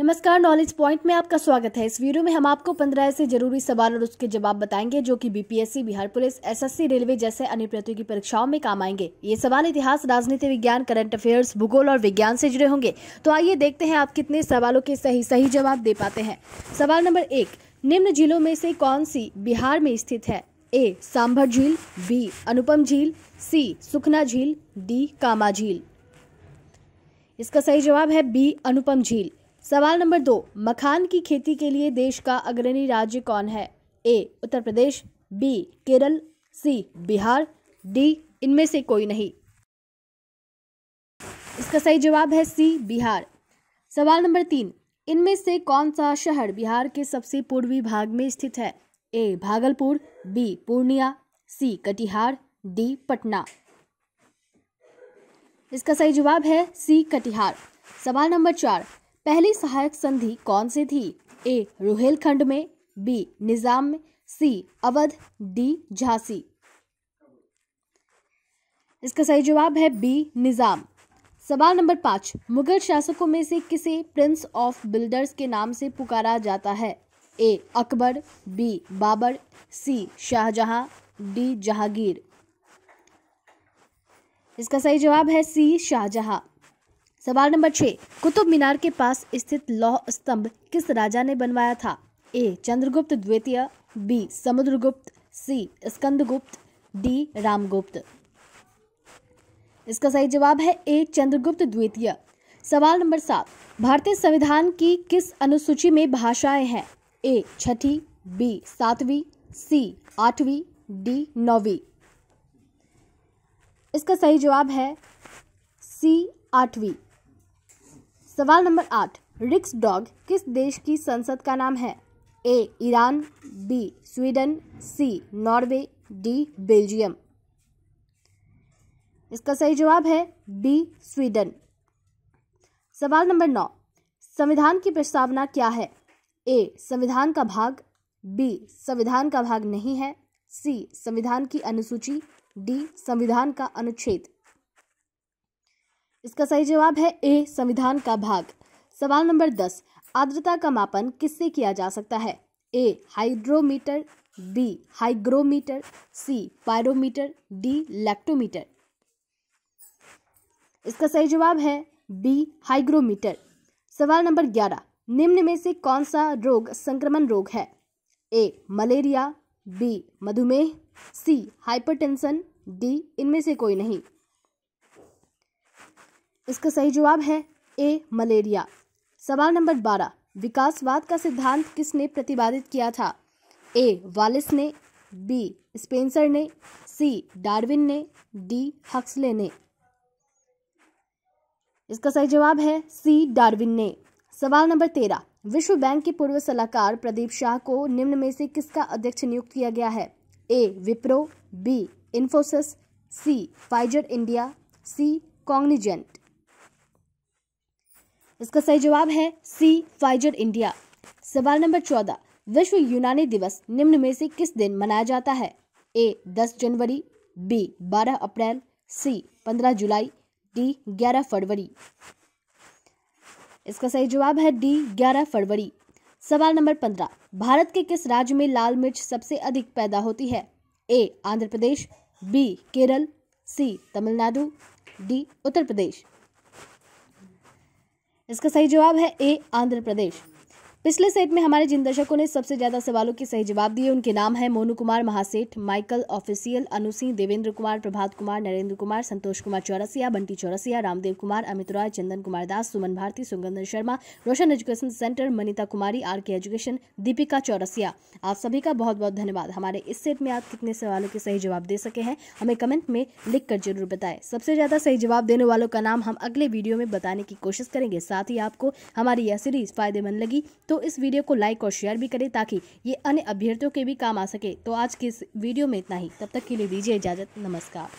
नमस्कार knowledge point में आपका स्वागत है इस वीडियो में हम आपको पंद्रह ऐसे जरूरी सवाल और उसके जवाब बताएंगे जो कि BPSC Bihar police SSC railway जैसे अन्य प्रतियोगी परीक्षाओं में काम आएंगे ये सवाल इतिहास राजनीति विज्ञान करंट अफेयर्स भूगोल और विज्ञान से जुड़े होंगे तो आइए देखते हैं आप कितने सवालों के सही सही जवाब दे पाते हैं सवाल नंबर एक निम्न जिलों में से कौन सी बिहार में स्थित है ए सांभर झील बी अनुपम झील सी सुखना झील डी कामा झील इसका सही जवाब है बी अनुपम झील सवाल नंबर दो मखान की खेती के लिए देश का अग्रणी राज्य कौन है A Uttar Pradesh B Kerala C Bihar D इनमें से कोई नहीं इसका सही जवाब है सी बिहार सवाल नंबर तीन इनमें से कौन सा शहर बिहार के सबसे पूर्वी भाग में स्थित है A Bhagalpur B Purnia C Katihar D Patna इसका सही जवाब है सी कटिहार सवाल नंबर चार पहली सहायक संधि कौन सी थी ए रुहेलखंड में बी निजाम में सी अवध डी झांसी इसका सही जवाब है बी निज़ाम सवाल नंबर पांच मुगल शासकों में से किसे प्रिंस ऑफ बिल्डर्स के नाम से पुकारा जाता है A Akbar B Babur C Shahjahan D Jahangir इसका सही जवाब है सी शाहजहां सवाल नंबर छः कुतुब मीनार के पास स्थित लौह स्तंभ किस राजा ने बनवाया था ए चंद्रगुप्त द्वितीय B Samudragupta C Skandagupta D Ramagupta इसका सही जवाब है ए चंद्रगुप्त द्वितीय सवाल नंबर सात भारतीय संविधान की किस अनुसूची में भाषाएं हैं ए छठी बी सातवीं सी आठवीं डी नौवीं इसका सही जवाब है सी आठवीं सवाल नंबर आठ रिक्स डॉग किस देश की संसद का नाम है A Iran B Sweden C Norway D Belgium इसका सही जवाब है बी स्वीडन सवाल नंबर नौ संविधान की प्रस्तावना क्या है ए संविधान का भाग बी संविधान का भाग नहीं है सी संविधान की अनुसूची डी संविधान का अनुच्छेद इसका सही जवाब है ए संविधान का भाग सवाल नंबर दस आर्द्रता का मापन किससे किया जा सकता है A hydrometer B hygrometer C pyrometer D lactometer इसका सही जवाब है बी हाइग्रोमीटर सवाल नंबर ग्यारह निम्न में से कौन सा रोग संक्रमण रोग है ए मलेरिया बी मधुमेह सी हाइपरटेंशन डी इनमें से कोई नहीं इसका सही जवाब है ए मलेरिया सवाल नंबर बारह विकासवाद का सिद्धांत किसने प्रतिपादित किया था ए वालिस ने बी स्पेंसर ने सी डार्विन ने डी हक्सले ने इसका सही जवाब है सी डार्विन ने सवाल नंबर तेरह विश्व बैंक के पूर्व सलाहकार प्रदीप शाह को निम्न में से किसका अध्यक्ष नियुक्त किया गया है A Wipro B Infosys C Pfizer India C Cognizant इसका सही जवाब है सी फाइजर इंडिया सवाल नंबर चौदह विश्व यूनानी दिवस निम्न में से किस दिन मनाया जाता है ए दस जनवरी बी बारह अप्रैल सी पंद्रह जुलाई डी ग्यारह फरवरी इसका सही जवाब है डी ग्यारह फरवरी सवाल नंबर पंद्रह भारत के किस राज्य में लाल मिर्च सबसे अधिक पैदा होती है A Andhra Pradesh B Kerala C Tamil Nadu D Uttar Pradesh इसका सही जवाब है ए आंध्र प्रदेश पिछले सेट में हमारे जिन दर्शकों ने सबसे ज्यादा सवालों के सही जवाब दिए उनके नाम है Monu Kumar Mahaseth Michael official Anu Singh Devendra Kumar Prabhat Kumar Narendra Kumar Santosh Kumar Chaurasia Bunty Chaurasia Ramdev Kumar Amit Rai Chandan Kumar Das Suman Bharti Sugandhan Sharma Roshan education centre Manita Kumari R K education Deepika Chaurasia आप सभी का बहुत बहुत धन्यवाद हमारे इस सेट में आप कितने सवालों के सही जवाब दे सके हैं हमें कमेंट में लिख जरूर बताएं सबसे ज्यादा सही जवाब देने वालों का नाम हम अगले वीडियो में बताने की कोशिश करेंगे साथ ही आपको हमारी यह सीरीज फायदेमंद लगी तो इस वीडियो को लाइक और शेयर भी करें ताकि ये अन्य अभ्यर्थियों के भी काम आ सके तो आज के इस वीडियो में इतना ही तब तक के लिए दीजिए इजाज़त नमस्कार